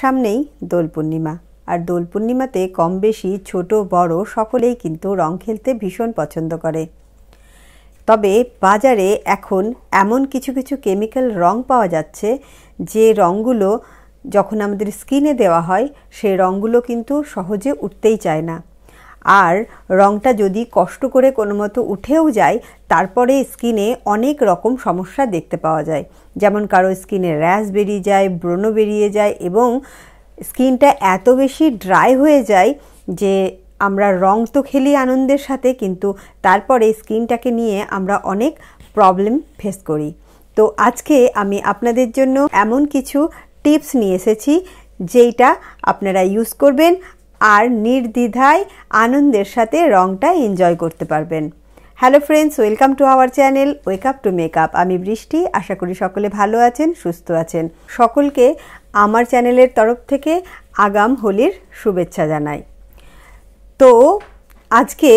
সামনেই দোল পূর্ণিমা আর দোল পূর্ণিমাতে কম বেশি ছোট বড় সকলেই কিন্তু রং খেলতে ভীষণ পছন্দ করে তবে বাজারে এখন এমন কিছু কিছু কেমিক্যাল রং পাওয়া যাচ্ছে যে রঙগুলো যখন আমাদের স্কিনে দেওয়া হয় সেই রঙগুলো কিন্তু সহজে উঠতেই চায় না আর রঙটা যদি কষ্ট করে কোনো মতো উঠেও যায় তারপরে স্কিনে অনেক রকম সমস্যা দেখতে পাওয়া যায় যেমন কারো স্কিনে র্যাশ বেরিয়ে যায় ব্রণ বেরিয়ে যায় এবং স্কিনটা এত বেশি ড্রাই হয়ে যায় যে আমরা রং তো খেলি আনন্দের সাথে কিন্তু তারপরে স্কিনটাকে নিয়ে আমরা অনেক প্রবলেম ফেস করি তো আজকে আমি আপনাদের জন্য এমন কিছু টিপস নিয়ে এসেছি যেইটা আপনারা ইউজ করবেন আর নির্দ্বিধায় আনন্দের সাথে রংটা এনজয় করতে পারবেন hello friends welcome to our channel wake up to makeup আমি বৃষ্টি আশা করি সকলে ভালো আছেন সুস্থ আছেন সকলকে আমার চ্যানেলের তরফ থেকে আগাম হোলির শুভেচ্ছা জানাই তো আজকে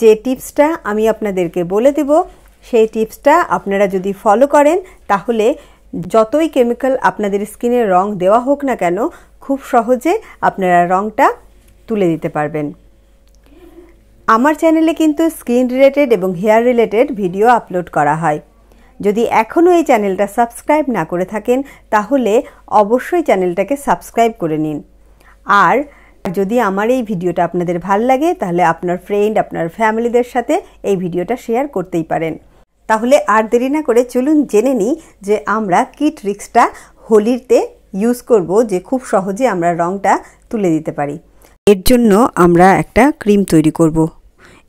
যে টিপসটা আমি আপনাদেরকে বলে দেব সেই টিপসটা আপনারা যদি ফলো করেন তাহলে যতই কেমিক্যাল আপনাদের স্কিনে রং দেওয়া হোক না কেন খুব সহজে আপনারা রংটা তুলে দিতে পারবেন আমার চ্যানেলে কিন্তু স্কিন রিলেটেড এবং হেয়ার রিলেটেড ভিডিও আপলোড করা হয় যদি এখনও এই চ্যানেলটা সাবস্ক্রাইব না করে থাকেন তাহলে অবশ্যই চ্যানেলটাকে সাবস্ক্রাইব করে নিন আর যদি আমার এই ভিডিওটা আপনাদের ভাল লাগে তাহলে আপনার ফ্রেন্ড আপনার ফ্যামিলিদের সাথে এই ভিডিওটা শেয়ার করতেই পারেন তাহলে আর দেরি না করে চলুন জেনে নিই যে আমরা কি ট্রিক্সটা হোলিরতে ইউজ করব যে খুব সহজে আমরা রঙটা তুলে দিতে পারি এর জন্য আমরা একটা ক্রিম তৈরি করব।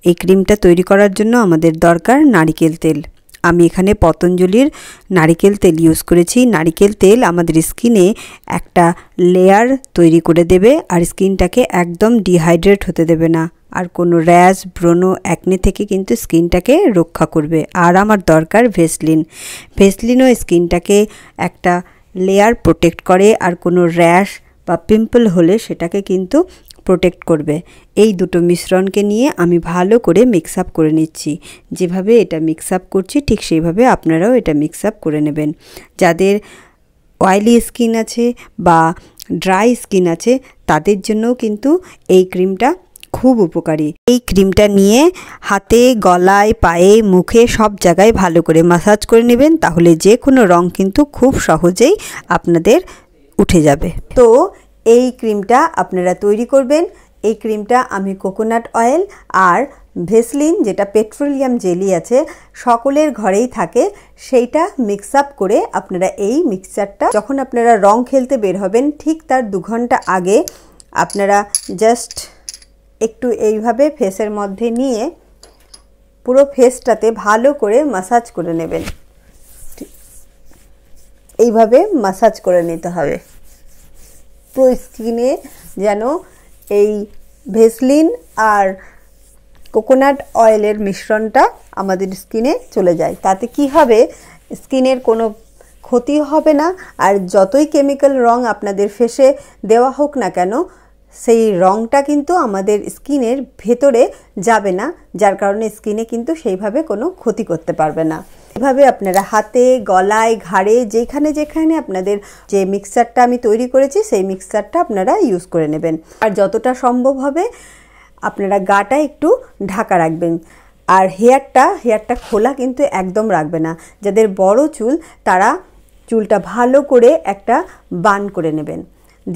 এই ক্রিমটা তৈরি করার জন্য আমাদের দরকার নারিকেল তেল আমি এখানে পতঞ্জলির নারিকেল তেল ইউজ করেছি নারিকেল তেল আমাদের স্কিনে একটা লেয়ার তৈরি করে দেবে আর স্কিনটাকে একদম ডিহাইড্রেট হতে দেবে না আর কোনো র্যাশ ব্রণ অ্যাকনে থেকে কিন্তু স্কিনটাকে রক্ষা করবে আর আমার দরকার ভেসলিন ভেসলিনও স্কিনটাকে একটা লেয়ার প্রোটেক্ট করে আর কোনো র্যাশ বা পিম্পল হলে সেটাকে কিন্তু প্রোটেক্ট করবে এই দুটো মিশ্রণকে নিয়ে আমি ভালো করে মিক্স আপ করে নিচ্ছি যেভাবে এটা মিক্স আপ করছি ঠিক সেইভাবে আপনারাও এটা মিক্স আপ করে নেবেন যাদের অয়েলি স্কিন আছে বা ড্রাই স্কিন আছে তাদের জন্যও কিন্তু এই ক্রিমটা খুব উপকারী এই ক্রিমটা নিয়ে হাতে গলায় পায়ে মুখে সব জায়গায় ভালো করে মাসাজ করে নেবেন তাহলে যে কোনো রং কিন্তু খুব সহজেই আপনাদের উঠে যাবে তো এই ক্রিমটা আপনারা তৈরি করবেন এই ক্রিমটা আমি কোকোনাট অয়েল আর ভেসলিন যেটা পেট্রোলিয়াম জেলি আছে সকলের ঘরেই থাকে সেইটা মিক্স আপ করে আপনারা এই মিক্সচারটা যখন আপনারা রং খেলতে বের হবেন ঠিক তার দু ঘন্টা আগে আপনারা জাস্ট একটু এইভাবে ফেসের মধ্যে নিয়ে পুরো ফেসটাতে ভালো করে মাসাজ করে নেবেন এইভাবে মাসাজ করে নিতে হবে স্কিনে যেন এই ভেসলিন আর কোকোনাট অয়েলের মিশ্রণটা আমাদের স্কিনে চলে যায় তাতে কি হবে স্কিনের কোনো ক্ষতি হবে না আর যতই কেমিক্যাল রং আপনাদের ফেসে দেওয়া হোক না কেন সেই রংটা কিন্তু আমাদের স্কিনের ভেতরে যাবে না যার কারণে স্কিনে কিন্তু সেইভাবে কোনো ক্ষতি করতে পারবে না এভাবে আপনারা হাতে গলায় ঘাড়ে যেখানে যেখানে আপনাদের যে মিক্সারটা আমি তৈরি করেছি সেই মিক্সারটা আপনারা ইউজ করে নেবেন আর যতটা সম্ভব হবে আপনারা গাটা একটু ঢাকা রাখবেন আর হেয়ারটা হেয়ারটা খোলা কিন্তু একদম রাখবে না যাদের বড় চুল তারা চুলটা ভালো করে একটা বান করে নেবেন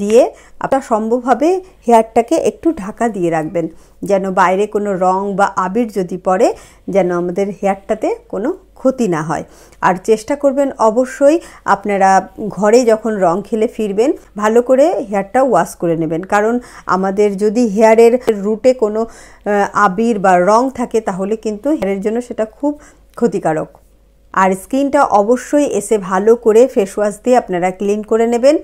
দিয়ে আপনার সম্ভবভাবে হেয়ারটাকে একটু ঢাকা দিয়ে রাখবেন যেন বাইরে কোনো রং বা আবির যদি পড়ে যেন আমাদের হেয়ারটাতে কোনো ক্ষতি না হয় আর চেষ্টা করবেন অবশ্যই আপনারা ঘরে যখন রং খেলে ফিরবেন ভালো করে হেয়ারটা ওয়াশ করে নেবেন কারণ আমাদের যদি হেয়ারের রুটে কোনো আবির বা রং থাকে তাহলে কিন্তু হেয়ারের জন্য সেটা খুব ক্ষতিকারক আর স্কিনটা অবশ্যই এসে ভালো করে ফেসওয়াশ দিয়ে আপনারা ক্লিন করে নেবেন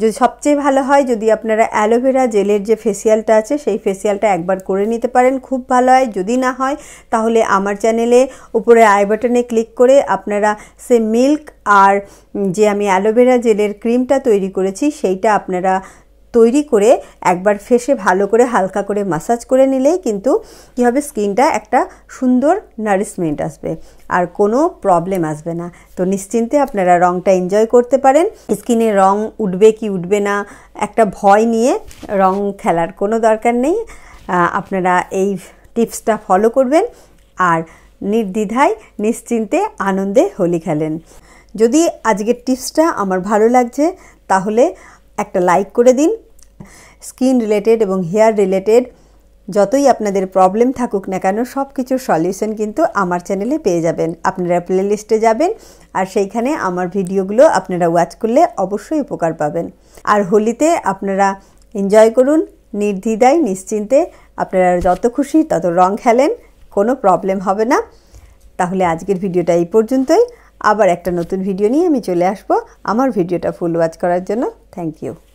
যদি সবচেয়ে ভালো হয় যদি আপনারা অ্যালোভেরা জেলের যে ফেসিয়ালটা আছে সেই ফেসিয়ালটা একবার করে নিতে পারেন খুব ভালো হয় যদি না হয় তাহলে আমার চ্যানেলে উপরে আই বাটনে ক্লিক করে আপনারা সে মিল্ক আর যে আমি অ্যালোভেরা জেলের ক্রিমটা তৈরি করেছি সেইটা আপনারা তৈরি করে একবার ফেসে ভালো করে হালকা করে মাসাজ করে নিলেই কিন্তু কী হবে স্কিনটা একটা সুন্দর নারিশমেন্ট আসবে আর কোনো প্রবলেম আসবে না তো নিশ্চিন্তে আপনারা রঙটা এনজয় করতে পারেন স্কিনে রং উঠবে কি উঠবে না একটা ভয় নিয়ে রং খেলার কোনো দরকার নেই আপনারা এই টিপসটা ফলো করবেন আর নির্দ্বিধায় নিশ্চিন্তে আনন্দে হোলি খেলেন যদি আজকের টিপসটা আমার ভালো লাগছে তাহলে একটা লাইক করে দিন স্কিন রিলেটেড এবং হেয়ার রিলেটেড যতই আপনাদের প্রবলেম থাকুক না কেন সব কিছুর সলিউশন কিন্তু আমার চ্যানেলে পেয়ে যাবেন আপনারা প্লেলিস্টে যাবেন আর সেইখানে আমার ভিডিওগুলো আপনারা ওয়াচ করলে অবশ্যই উপকার পাবেন আর হোলিতে আপনারা এনজয় করুন নির্দ্বিধায় নিশ্চিন্তে আপনারা যত খুশি তত রং খেলেন কোনো প্রবলেম হবে না তাহলে আজকের ভিডিওটা এই পর্যন্তই আবার একটা নতুন ভিডিও নিয়ে আমি চলে আসব আমার ভিডিওটা ফুল ওয়াচ করার জন্য থ্যাংক ইউ